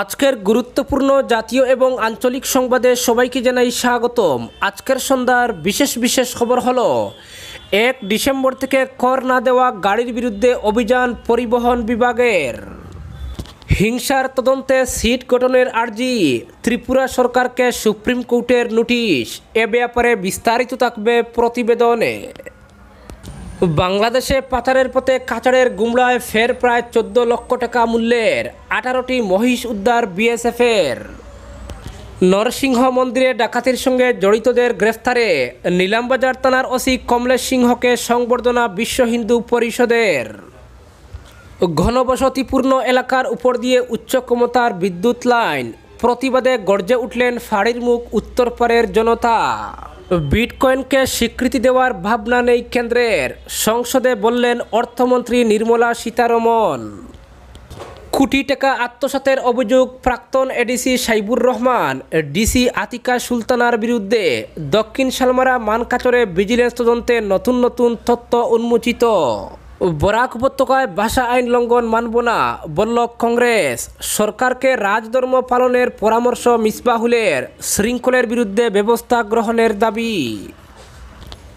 আজকের গুরুত্বপূর্ণ জাতীয় এবং আঞ্চলিক সংবাদে সবাইকে জানাই স্বাগতম আজকের সন্ধ্যার বিশেষ বিশেষ খবর হলো এক ডিসেম্বর থেকে কর না দেওয়া গাড়ির বিরুদ্ধে অভিযান পরিবহন বিভাগের হিংসার তদন্তে সিট গঠনের আর্জি ত্রিপুরা সরকারকে সুপ্রিম কোর্টের নোটিশ এ ব্যাপারে বিস্তারিত থাকবে প্রতিবেদনে বাংলাদেশে পাচারের পথে কাচারের গুমড়ায় ফের প্রায় চোদ্দ লক্ষ টাকা মূল্যের আঠারোটি মহিষ উদ্ধার বিএসএফের নরসিংহ মন্দিরে ডাকাতির সঙ্গে জড়িতদের গ্রেফতারে নীলামবাজার থানার ওসি কমলেশ সিংহকে সংবর্ধনা বিশ্ব হিন্দু পরিষদের ঘনবসতিপূর্ণ এলাকার উপর দিয়ে উচ্চ ক্ষমতার বিদ্যুৎ লাইন প্রতিবাদে গর্জে উঠলেন ফাড়ির মুখ উত্তরপাড়ের জনতা বিটকয়েনকে স্বীকৃতি দেওয়ার ভাবনা নেই কেন্দ্রের সংসদে বললেন অর্থমন্ত্রী নির্মলা সীতারমন কোটি টাকা আত্মসাতের অভিযোগ প্রাক্তন এডিসি সাইবুর রহমান ডিসি আতিকা সুলতানার বিরুদ্ধে দক্ষিণ সালমারা মানকাচরে ভিজিলেন্স তদন্তে নতুন নতুন তথ্য উন্মোচিত বরাক উপত্যকায় ভাষা আইন লঙ্ঘন মানব না বলল কংগ্রেস সরকারকে রাজধর্ম পালনের পরামর্শ মিসবাহুলের শৃঙ্খলের বিরুদ্ধে ব্যবস্থা গ্রহণের দাবি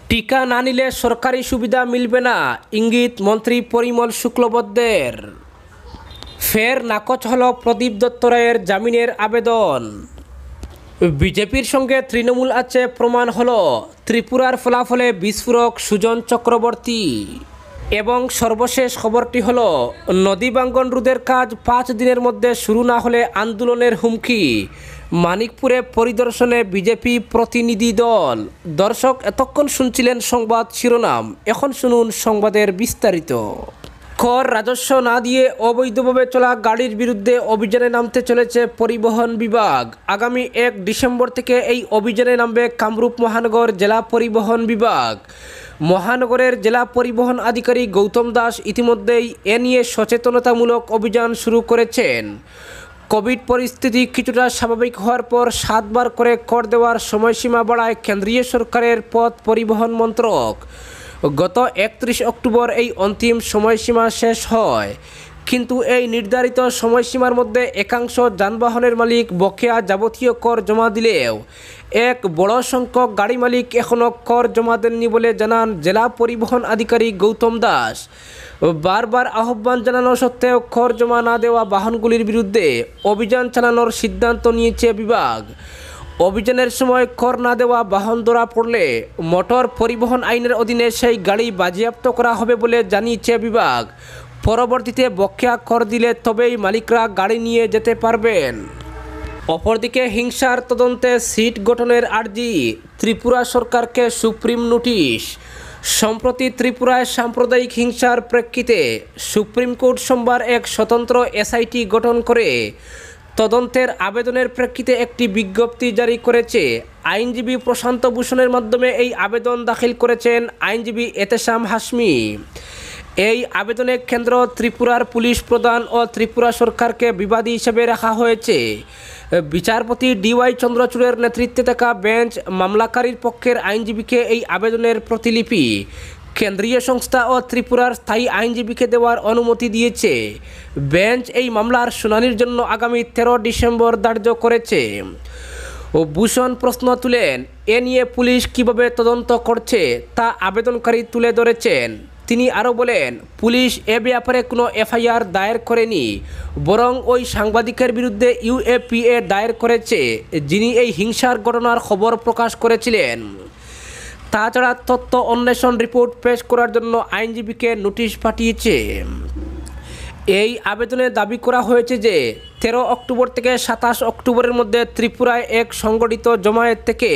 টিকা না নিলে সরকারি সুবিধা মিলবে না ইঙ্গিত মন্ত্রী পরিমল শুক্লবদ্ধের ফের নাকচ হল প্রদীপ দত্ত রায়ের জামিনের আবেদন বিজেপির সঙ্গে তৃণমূল আছে প্রমাণ হল ত্রিপুরার ফলাফলে বিস্ফোরক সুজন চক্রবর্তী এবং সর্বশেষ খবরটি হল নদী বাঙ্গন রোধের কাজ পাঁচ দিনের মধ্যে শুরু না হলে আন্দোলনের হুমকি মানিকপুরে পরিদর্শনে বিজেপি প্রতিনিধি দল দর্শক এতক্ষণ শুনছিলেন সংবাদ শিরোনাম এখন শুনুন সংবাদের বিস্তারিত কর রাজস্ব না দিয়ে অবৈধভাবে চলা গাড়ির বিরুদ্ধে অভিযানে নামতে চলেছে পরিবহন বিভাগ আগামী এক ডিসেম্বর থেকে এই অভিযানে নামবে কামরূপ মহানগর জেলা পরিবহন বিভাগ মহানগরের জেলা পরিবহন আধিকারিক গৌতম দাস ইতিমধ্যেই এ নিয়ে সচেতনতামূলক অভিযান শুরু করেছেন কোভিড পরিস্থিতি কিছুটা স্বাভাবিক হওয়ার পর সাতবার করে কর দেওয়ার সময়সীমা বাড়ায় কেন্দ্রীয় সরকারের পথ পরিবহন মন্ত্রক গত একত্রিশ অক্টোবর এই অন্তিম সময়সীমা শেষ হয় কিন্তু এই নির্ধারিত সময়সীমার মধ্যে একাংশ যানবাহনের মালিক বকেয়া যাবতীয় কর জমা দিলেও এক বড় সংখ্যক গাড়ি মালিক এখনও কর জমা দেননি বলে জানান জেলা পরিবহন আধিকারিক গৌতম দাস বারবার আহ্বান জানানো সত্ত্বেও কর জমা না দেওয়া বাহনগুলির বিরুদ্ধে অভিযান চালানোর সিদ্ধান্ত নিয়েছে বিভাগ অভিযানের সময় কর না দেওয়া বাহন ধরা পড়লে মোটর পরিবহন আইনের অধীনে সেই গাড়ি বাজেয়াপ্ত করা হবে বলে জানিয়েছে বিভাগ পরবর্তীতে বক্ষা কর দিলে তবেই মালিকরা গাড়ি নিয়ে যেতে পারবেন অপরদিকে হিংসার তদন্তে সিট গঠনের আর্জি ত্রিপুরা সরকারকে সুপ্রিম নোটিশ সম্প্রতি ত্রিপুরায় সাম্প্রদায়িক হিংসার প্রেক্ষিতে সুপ্রিম কোর্ট সোমবার এক স্বতন্ত্র এসআইটি গঠন করে তদন্তের আবেদনের প্রেক্ষিতে একটি বিজ্ঞপ্তি জারি করেছে আইনজীবী প্রশান্ত ভূষণের মাধ্যমে এই আবেদন দাখিল করেছেন আইনজীবী এতেশাম হাসমি এই আবেদনে কেন্দ্র ত্রিপুরার পুলিশ প্রধান ও ত্রিপুরা সরকারকে বিবাদী হিসেবে রাখা হয়েছে বিচারপতি ডিওয়াই চন্দ্রচূড়ের নেতৃত্বে থাকা বেঞ্চ মামলাকারীর পক্ষের আইনজীবীকে এই আবেদনের প্রতিলিপি কেন্দ্রীয় সংস্থা ও ত্রিপুরার স্থায়ী আইনজীবীকে দেওয়ার অনুমতি দিয়েছে বেঞ্চ এই মামলার শুনানির জন্য আগামী তেরো ডিসেম্বর ধার্য করেছে ও ভূষণ প্রশ্ন তুলেন এ নিয়ে পুলিশ কিভাবে তদন্ত করছে তা আবেদনকারী তুলে ধরেছেন তিনি আরও বলেন পুলিশ এ ব্যাপারে কোনো এফআইআর দায়ের করেনি বরং ওই সাংবাদিকের বিরুদ্ধে ইউএপিএ দায়ের করেছে যিনি এই হিংসার ঘটনার খবর প্রকাশ করেছিলেন তাছাড়া তথ্য অন্বেষণ রিপোর্ট পেশ করার জন্য আইনজীবীকে নোটিশ পাঠিয়েছে এই আবেদনে দাবি করা হয়েছে যে তেরো অক্টোবর থেকে সাতাশ অক্টোবরের মধ্যে ত্রিপুরায় এক সংগঠিত জমায়েত থেকে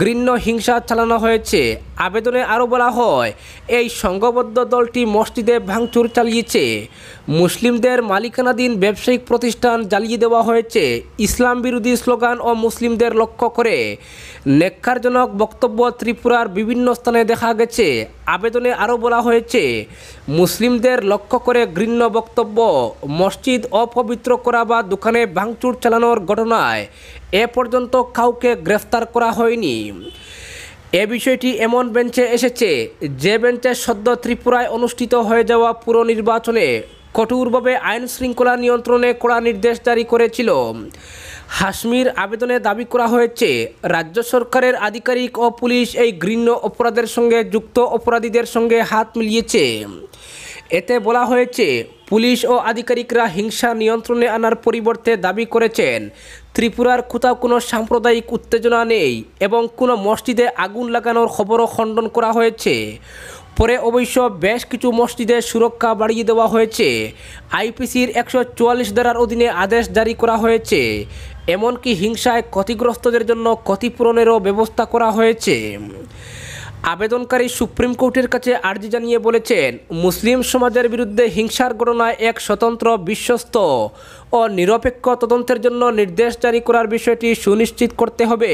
ঘৃণ্য হিংসা চালানো হয়েছে আবেদনে আরও বলা হয় এই সংঘবদ্ধ দলটি মসজিদে ভাঙচুর চালিয়েছে মুসলিমদের মালিকানাধীন ব্যবসায়িক প্রতিষ্ঠান জ্বালিয়ে দেওয়া হয়েছে ইসলাম বিরোধী স্লোগান ও মুসলিমদের লক্ষ্য করে নেক্ষারজনক বক্তব্য ত্রিপুরার বিভিন্ন স্থানে দেখা গেছে আবেদনে আরও বলা হয়েছে মুসলিমদের লক্ষ্য করে ঘৃণ্য বক্তব্য মসজিদ অপবিত্র করা করা বা দোকানে ভাঙচুর চালানোর ঘটনায় এ পর্যন্ত কাউকে গ্রেফতার করা হয়নি এ বিষয়টি এমন বেঞ্চে এসেছে যে বেঞ্চে সদ্য ত্রিপুরায় অনুষ্ঠিত হয়ে যাওয়া পুর নির্বাচনে কঠোরভাবে আইন শৃঙ্খলা নিয়ন্ত্রণে কড়া নির্দেশ জারি করেছিল হাসমির আবেদনে দাবি করা হয়েছে রাজ্য সরকারের আধিকারিক ও পুলিশ এই ঘৃণ্য অপরাধের সঙ্গে যুক্ত অপরাধীদের সঙ্গে হাত মিলিয়েছে এতে বলা হয়েছে পুলিশ ও আধিকারিকরা হিংসা নিয়ন্ত্রণে আনার পরিবর্তে দাবি করেছেন ত্রিপুরার কোথাও কোনো সাম্প্রদায়িক উত্তেজনা নেই এবং কোনো মসজিদে আগুন লাগানোর খবরও খণ্ডন করা হয়েছে পরে অবশ্য বেশ কিছু মসজিদের সুরক্ষা বাড়িয়ে দেওয়া হয়েছে আইপিসির একশো চুয়াল্লিশ ধারার অধীনে আদেশ জারি করা হয়েছে এমনকি হিংসায় ক্ষতিগ্রস্তদের জন্য ক্ষতিপূরণেরও ব্যবস্থা করা হয়েছে আবেদনকারী সুপ্রিম কোর্টের কাছে আর্জি জানিয়ে বলেছেন মুসলিম সমাজের বিরুদ্ধে হিংসার গণনায় এক স্বতন্ত্র বিশ্বস্ত ও নিরপেক্ষ তদন্তের জন্য নির্দেশ জারি করার বিষয়টি সুনিশ্চিত করতে হবে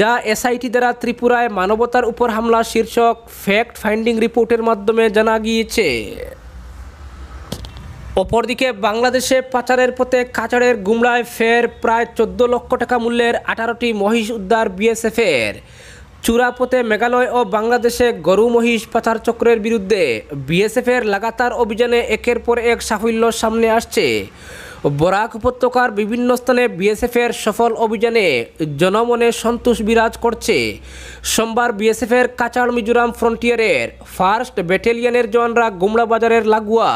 যা এসআইটি দ্বারা ত্রিপুরায় মানবতার উপর হামলা শীর্ষক ফ্যাক্ট ফাইন্ডিং রিপোর্টের মাধ্যমে জানা গিয়েছে অপরদিকে বাংলাদেশে পাচারের পথে কাচারের গুমরায় ফের প্রায় চোদ্দ লক্ষ টাকা মূল্যের আঠারোটি মহিষ উদ্ধার বিএসএফের চূড়াপথে মেঘালয় ও বাংলাদেশে গরু মহিষ পাচার চক্রের বিরুদ্ধে বিএসএফের লাগাতার অভিযানে একের পর এক সাফল্য সামনে আসছে বরাক উপত্যকার বিভিন্ন স্থানে বিএসএফের সফল অভিযানে জনমনে সন্তোষ বিরাজ করছে সোমবার বিএসএফের কাচার মিজোরাম ফ্রন্টিয়ারের ফার্স্ট ব্যাটেলিয়ানের জওয়ানরা গুমলা বাজারের লাগুয়া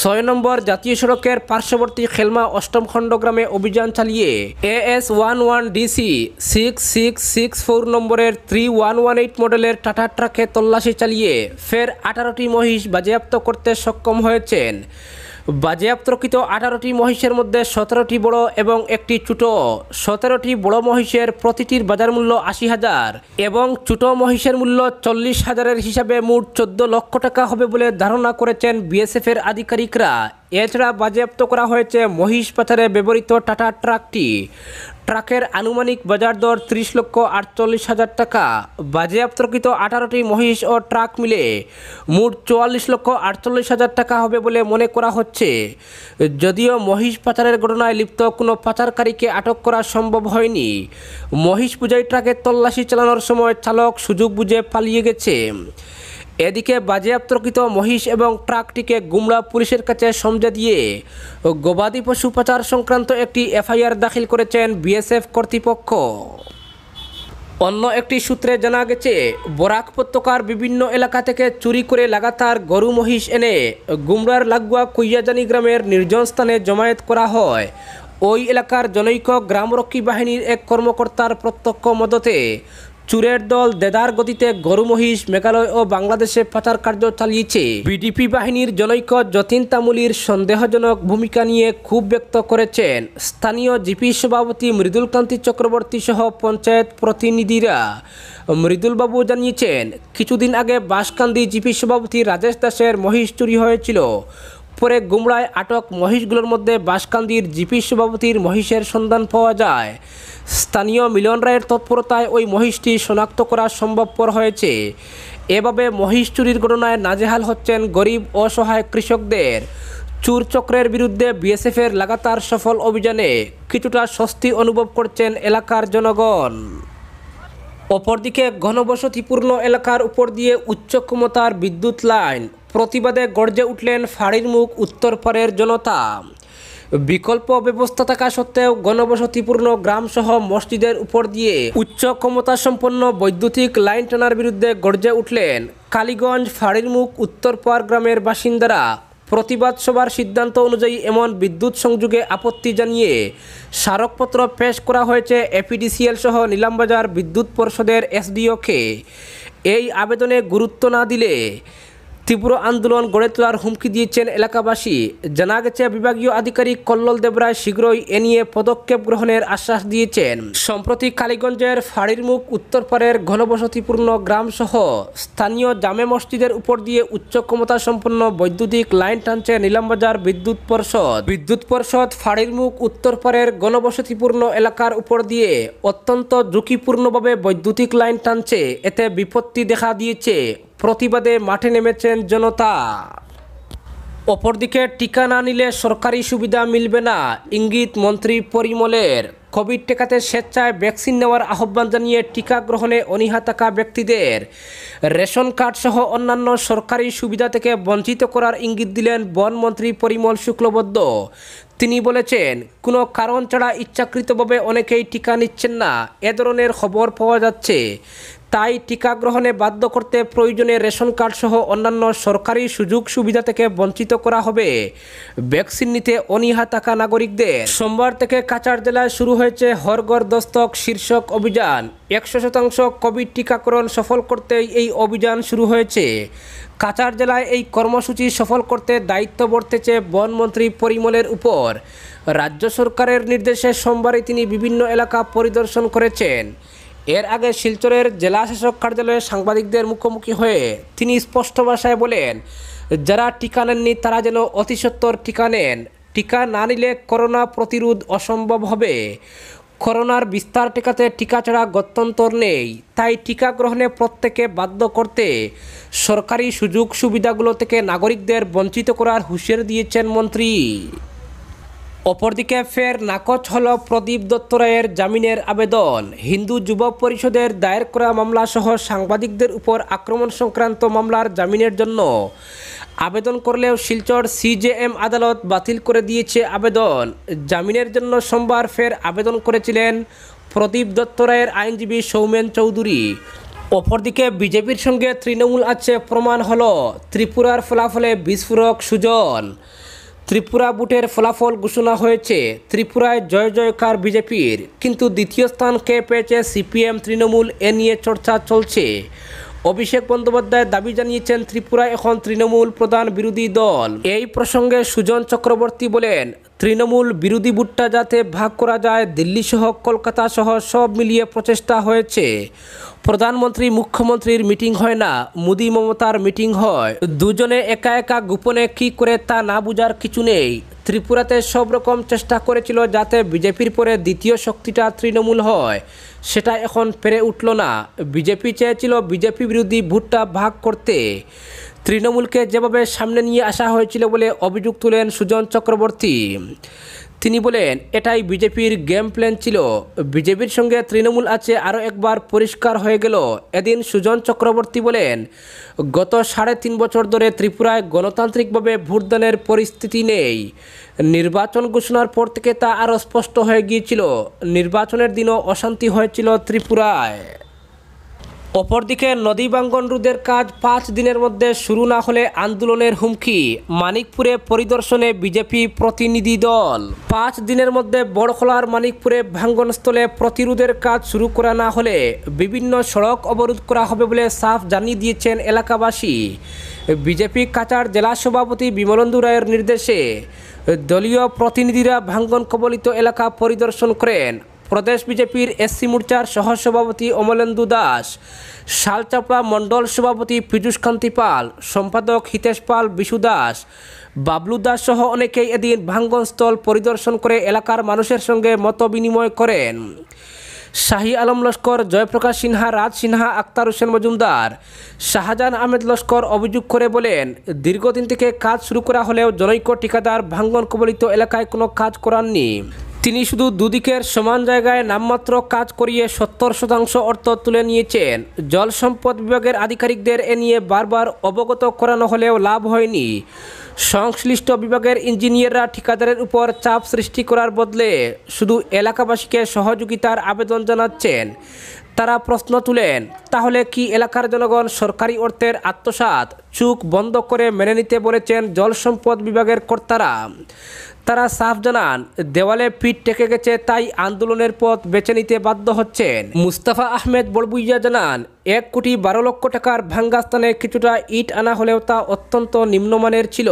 ছয় নম্বর জাতীয় সড়কের পার্শ্ববর্তী খেলমা অষ্টম খণ্ড গ্রামে অভিযান চালিয়ে A S one one DC six six six four নম্বরের থ্রি ওয়ান ওয়ান এইট মডেলের টাটা ট্রাকে তল্লাশি চালিয়ে ফের আঠারোটি মহিষ বাজেয়াপ্ত করতে সক্ষম হয়েছেন বাজেয়াপ্তকৃত আঠারোটি মহিষের মধ্যে সতেরোটি বড় এবং একটি ছোট সতেরোটি বড় মহিষের প্রতিটির বাজার মূল্য আশি হাজার এবং ছোট মহিষের মূল্য চল্লিশ হাজারের হিসাবে মোট চোদ্দ লক্ষ টাকা হবে বলে ধারণা করেছেন বিএসএফের আধিকারিকরা এছাড়া বাজেয়াপ্ত করা হয়েছে মহিষ পাথারে ব্যবহৃত টাটা ট্রাকটি ট্রাকের আনুমানিক বাজার দর ত্রিশ লক্ষ আটচল্লিশ হাজার টাকা বাজেয়াপ্তকৃত আঠারোটি মহিষ ও ট্রাক মিলে মোট চুয়াল্লিশ লক্ষ আটচল্লিশ হাজার টাকা হবে বলে মনে করা হচ্ছে যদিও মহিষ পাচারের ঘটনায় লিপ্ত কোনো পাচারকারীকে আটক করা সম্ভব হয়নি মহিষ পূজায় ট্রাকের তল্লাশি চালানোর সময় চালক সুযোগ বুঝে পালিয়ে গেছে এদিকে বাজেয়াপ্তকৃত মহিষ এবং ট্রাকটিকে গুমরা পুলিশের কাছে সমঝে দিয়ে গবাদি পশু পাচার সংক্রান্ত একটি এফআইআর দাখিল করেছেন বিএসএফ কর্তৃপক্ষ অন্য একটি সূত্রে জানা গেছে বরাক উপত্যকার বিভিন্ন এলাকা থেকে চুরি করে লাগাতার গরু মহিষ এনে গুমরার লাগুয়া কুইয়াজানি গ্রামের নির্জন স্থানে জমায়েত করা হয় ওই এলাকার জনৈক গ্রামরক্ষী বাহিনীর এক কর্মকর্তার প্রত্যক্ষ মদতে চুরের দল দেদার গতিতে গরু মহিষ মেঘালয় ও বাংলাদেশে পাচার কার্য চালিয়েছে বিডিপি বাহিনীর জনৈক যতীন তামুলির সন্দেহজনক ভূমিকা নিয়ে খুব ব্যক্ত করেছেন স্থানীয় জিপি সভাপতি মৃদুল কান্তি চক্রবর্তী সহ পঞ্চায়েত প্রতিনিধিরা মৃদুলবাবু জানিয়েছেন কিছুদিন আগে বাসকান্দি জিপি সভাপতি রাজেশ দাসের মহিষ চুরি হয়েছিল পরে গুমড়ায় আটক মহিষগুলোর মধ্যে বাসকান্দির জিপি সভাপতির মহিষের সন্ধান পাওয়া যায় স্থানীয় মিলন রায়ের তৎপরতায় ওই মহিষটি শনাক্ত করা সম্ভবপর হয়েছে এভাবে মহিষ চুরির ঘটনায় নাজেহাল হচ্ছেন গরিব অসহায় কৃষকদের চুর চক্রের বিরুদ্ধে বিএসএফের লাগাতার সফল অভিযানে কিছুটা স্বস্তি অনুভব করছেন এলাকার জনগণ অপরদিকে ঘনবসতিপূর্ণ এলাকার উপর দিয়ে উচ্চ ক্ষমতার বিদ্যুৎ লাইন প্রতিবাদে গর্জে উঠলেন ফাঁড়ির মুখ উত্তরপাড়ের জনতা বিকল্প ব্যবস্থা থাকা সত্ত্বেও গণবসতিপূর্ণ গ্রামসহ মসজিদের উপর দিয়ে উচ্চ ক্ষমতা সম্পন্ন বৈদ্যুতিক লাইন টানার বিরুদ্ধে গর্জে উঠলেন কালীগঞ্জ ফাঁড়িরমুখ উত্তরপাড় গ্রামের বাসিন্দারা প্রতিবাদ সভার সিদ্ধান্ত অনুযায়ী এমন বিদ্যুৎ সংযোগে আপত্তি জানিয়ে স্মারকপত্র পেশ করা হয়েছে এপিডিসিএল সহ নীলামবাজার বিদ্যুৎ পর্ষদের এসডিওকে এই আবেদনে গুরুত্ব না দিলে তীব্র আন্দোলন গড়ে তোলার হুমকি দিয়েছেন এলাকাবাসী জানা গেছে বিভাগীয় আধিকারিক কল্লোল দেবরায় শীঘ্রই এ নিয়ে পদক্ষেপ গ্রহণের আশ্বাস দিয়েছেন সম্প্রতি কালীগঞ্জের ফাড়িরমুখ উত্তরপাড়ের ঘনবসতিপূর্ণ গ্রামসহ স্থানীয় জামে মসজিদের উপর দিয়ে উচ্চ ক্ষমতা সম্পন্ন বৈদ্যুতিক লাইন টানছে নীলামবাজার বিদ্যুৎ পর্ষদ বিদ্যুৎ পর্ষদ ফাড়িরমুখ উত্তরপাড়ের ঘনবসতিপূর্ণ এলাকার উপর দিয়ে অত্যন্ত ঝুঁকিপূর্ণভাবে বৈদ্যুতিক লাইন টানছে এতে বিপত্তি দেখা দিয়েছে প্রতিবাদে মাঠে নেমেছেন জনতা অপরদিকে টিকা না নিলে সরকারি সুবিধা মিলবে না ইঙ্গিত মন্ত্রী পরিমলের কোভিড টেকাতে স্বেচ্ছায় ভ্যাকসিন নেওয়ার আহ্বান জানিয়ে টিকা গ্রহণে অনীহা থাকা ব্যক্তিদের রেশন কার্ড সহ অন্যান্য সরকারি সুবিধা থেকে বঞ্চিত করার ইঙ্গিত দিলেন বনমন্ত্রী পরিমল শুক্লবদ্ধ তিনি বলেছেন কোনো কারণ ছাড়া ইচ্ছাকৃতভাবে অনেকেই টিকা নিচ্ছেন না এ ধরনের খবর পাওয়া যাচ্ছে তাই টিকা গ্রহণে বাধ্য করতে প্রয়োজনে রেশন কার্ড সহ অন্যান্য সরকারি সুযোগ সুবিধা থেকে বঞ্চিত করা হবে ভ্যাকসিন নিতে অনীহা থাকা নাগরিকদের সোমবার থেকে কাচার জেলায় শুরু হয়েছে হরগর দস্তক শীর্ষক অভিযান একশো শতাংশ কোভিড টিকাকরণ সফল করতে এই অভিযান শুরু হয়েছে কাচার জেলায় এই কর্মসূচি সফল করতে দায়িত্ব বর্তেছে বনমন্ত্রী পরিমলের উপর রাজ্য সরকারের নির্দেশে সোমবারে তিনি বিভিন্ন এলাকা পরিদর্শন করেছেন এর আগে শিলচরের জেলা শাসক কার্যালয়ে সাংবাদিকদের মুখোমুখি হয়ে তিনি স্পষ্ট ভাষায় বলেন যারা টিকা নেননি তারা যেন অতিসত্বর টিকা নেন টিকা না নিলে করোনা প্রতিরোধ অসম্ভব হবে করোনার বিস্তার টেকাতে টিকা ছাড়া গত্যন্তর নেই তাই টিকা গ্রহণে প্রত্যেকে বাধ্য করতে সরকারি সুযোগ সুবিধাগুলো থেকে নাগরিকদের বঞ্চিত করার হুঁশিয়ার দিয়েছেন মন্ত্রী অপরদিকে ফের নাকচ হল প্রদীপ দত্ত রায়ের জামিনের আবেদন হিন্দু যুব পরিষদের দায়ের করা মামলাসহ সাংবাদিকদের উপর আক্রমণ সংক্রান্ত মামলার জামিনের জন্য আবেদন করলেও শিলচর সিজেএম আদালত বাতিল করে দিয়েছে আবেদন জামিনের জন্য সোমবার ফের আবেদন করেছিলেন প্রদীপ দত্ত রায়ের আইনজীবী সৌমেন চৌধুরী অপরদিকে বিজেপির সঙ্গে তৃণমূল আছে প্রমাণ হল ত্রিপুরার ফলাফলে বিস্ফোরক সুজন ত্রিপুরা বুটের ফলাফল ঘোষণা হয়েছে ত্রিপুরায় জয় জয়কার বিজেপির কিন্তু দ্বিতীয় স্থান কে পেয়েছে সিপিএম তৃণমূল এ নিয়ে চর্চা চলছে অভিষেক বন্দ্যোপাধ্যায় দাবি জানিয়েছেন ত্রিপুরা এখন তৃণমূল প্রধান বিরোধী দল এই প্রসঙ্গে সুজন চক্রবর্তী বলেন তৃণমূল বিরোধী ভুট্টা যাতে ভাগ করা যায় দিল্লিসহ কলকাতা সহ সব মিলিয়ে প্রচেষ্টা হয়েছে প্রধানমন্ত্রী মুখ্যমন্ত্রীর মিটিং হয় না মোদী মমতার মিটিং হয় দুজনে একা একা গোপনে কি করে তা না বুঝার কিছু নেই ত্রিপুরাতে সব রকম চেষ্টা করেছিল যাতে বিজেপির পরে দ্বিতীয় শক্তিটা তৃণমূল হয় সেটা এখন পেরে উঠল না বিজেপি চেয়েছিল বিজেপি বিরোধী ভুট্টা ভাগ করতে তৃণমূলকে যেভাবে সামনে নিয়ে আসা হয়েছিল বলে অভিযোগ তুলেন সুজন চক্রবর্তী তিনি বলেন এটাই বিজেপির গেম প্ল্যান ছিল বিজেপির সঙ্গে তৃণমূল আছে আরও একবার পরিষ্কার হয়ে গেল এদিন সুজন চক্রবর্তী বলেন গত সাড়ে তিন বছর ধরে ত্রিপুরায় গণতান্ত্রিকভাবে ভোটদানের পরিস্থিতি নেই নির্বাচন ঘোষণার পর থেকে তা আরও স্পষ্ট হয়ে গিয়েছিল নির্বাচনের দিনও অশান্তি হয়েছিল ত্রিপুরায় অপরদিকে নদী বাঙ্গন রোধের কাজ পাঁচ দিনের মধ্যে শুরু না হলে আন্দোলনের হুমকি মানিকপুরে পরিদর্শনে বিজেপি প্রতিনিধি দল পাঁচ দিনের মধ্যে বড়খলার মানিকপুরে ভাঙ্গনস্থলে প্রতিরোধের কাজ শুরু করা না হলে বিভিন্ন সড়ক অবরোধ করা হবে বলে সাফ জানিয়ে দিয়েছেন এলাকাবাসী বিজেপি কাচার জেলা সভাপতি বিমলন্দু রায়ের নির্দেশে দলীয় প্রতিনিধিরা ভাঙ্গন কবলিত এলাকা পরিদর্শন করেন প্রদেশ বিজেপির এসসি মোর্চার সহসভাপতি অমলেন্দু দাস শালচাপড়া মণ্ডল সভাপতি কান্তি পাল সম্পাদক হিতেশ পাল বিশু দাস বাবলু দাস সহ অনেকেই এদিন ভাঙ্গনস্থল পরিদর্শন করে এলাকার মানুষের সঙ্গে মত বিনিময় করেন শাহি আলম লস্কর জয়প্রকাশ সিনহা রাজ সিনহা আক্তার হোসেন মজুমদার শাহজাহান আহমেদ লস্কর অভিযোগ করে বলেন দীর্ঘদিন থেকে কাজ শুরু করা হলেও জনৈক ঠিকাদার ভাঙ্গন কবলিত এলাকায় কোনো কাজ করাননি তিনি শুধু দুদিকের সমান জায়গায় নামমাত্র কাজ করিয়ে সত্তর শতাংশ অর্থ তুলে নিয়েছেন জল সম্পদ বিভাগের আধিকারিকদের এ নিয়ে বারবার অবগত করানো হলেও লাভ হয়নি সংশ্লিষ্ট বিভাগের ইঞ্জিনিয়াররা ঠিকাদারের উপর চাপ সৃষ্টি করার বদলে শুধু এলাকাবাসীকে সহযোগিতার আবেদন জানাচ্ছেন তারা প্রশ্ন তুলেন তাহলে কি এলাকার জনগণ সরকারি অর্থের আত্মসাত চুক বন্ধ করে মেনে নিতে বলেছেন জল সম্পদ বিভাগের কর্তারা তারা সাফ জানান দেওয়ালে পিঠ টেকে গেছে তাই আন্দোলনের পথ বেছে নিতে বাধ্য হচ্ছেন মুস্তাফা আহমেদ বড়বুইয়া জানান এক কোটি বারো লক্ষ টাকার ভাঙ্গা স্থানে কিছুটা ইট আনা হলেও তা অত্যন্ত নিম্নমানের ছিল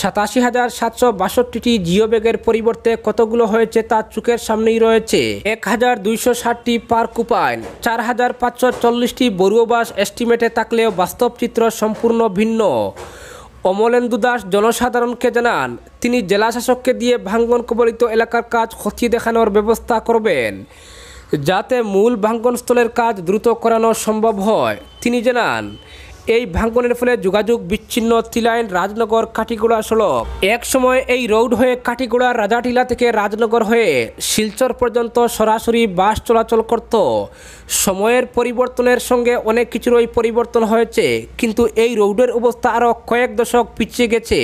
সাতাশি হাজার সাতশো বাষট্টিটি জিও ব্যাগের পরিবর্তে কতগুলো হয়েছে তা চোখের সামনেই রয়েছে এক হাজার দুইশো ষাটটি পার্ক উপায়ন চার হাজার পাঁচশো চল্লিশটি বরুয়বাস এস্টিমেটে থাকলেও বাস্তব চিত্র সম্পূর্ণ ভিন্ন অমলেন্দু দাস জনসাধারণকে জানান তিনি জেলাশাসককে দিয়ে ভাঙ্গন কবলিত এলাকার কাজ খতিয়ে দেখানোর ব্যবস্থা করবেন যাতে মূল ভাঙ্গনস্থলের কাজ দ্রুত করানো সম্ভব হয় তিনি জানান এই ভাঙ্গনের ফলে যোগাযোগ বিচ্ছিন্ন তিলাইন রাজনগর কাঠিগোড়া সড়ক এক সময় এই রোড হয়ে কাঠিগোড়া রাজাটিলা থেকে রাজনগর হয়ে শিলচর পর্যন্ত সরাসরি বাস চলাচল করত সময়ের পরিবর্তনের সঙ্গে অনেক কিছুরই পরিবর্তন হয়েছে কিন্তু এই রোডের অবস্থা আরও কয়েক দশক পিছিয়ে গেছে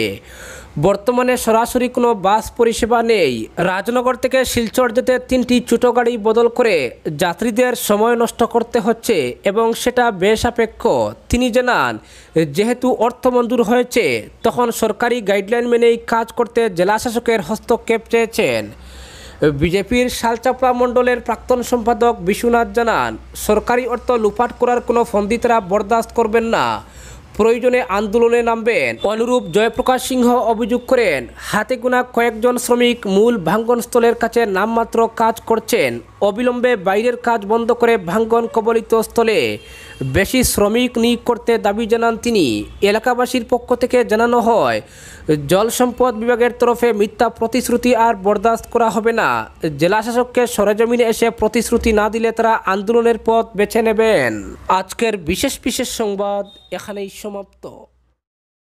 বর্তমানে সরাসরি কোনো বাস পরিষেবা নেই রাজনগর থেকে শিলচর যেতে তিনটি ছোটো গাড়ি বদল করে যাত্রীদের সময় নষ্ট করতে হচ্ছে এবং সেটা বেসাপেক্ষ তিনি জানান যেহেতু অর্থ মঞ্জুর হয়েছে তখন সরকারি গাইডলাইন মেনেই কাজ করতে জেলাশাসকের হস্তক্ষেপ চেয়েছেন বিজেপির শালচাপড়া মণ্ডলের প্রাক্তন সম্পাদক বিশ্বনাথ জানান সরকারি অর্থ লুপাট করার কোনো ফন্দি তারা বরদাস্ত করবেন না প্রয়োজনে আন্দোলনে নামবেন অনুরূপ জয়প্রকাশ সিংহ অভিযোগ করেন হাতে গোনা কয়েকজন শ্রমিক মূল ভাঙ্গনস্থলের কাছে নামমাত্র কাজ করছেন অবিলম্বে বাইরের কাজ বন্ধ করে ভাঙ্গন কবলিত স্থলে বেশি শ্রমিক নিয়োগ করতে দাবি জানান তিনি এলাকাবাসীর পক্ষ থেকে জানানো হয় জল সম্পদ বিভাগের তরফে মিথ্যা প্রতিশ্রুতি আর বরদাস্ত করা হবে না জেলাশাসককে সরেজমিনে এসে প্রতিশ্রুতি না দিলে তারা আন্দোলনের পথ বেছে নেবেন আজকের বিশেষ বিশেষ সংবাদ এখানেই সমাপ্ত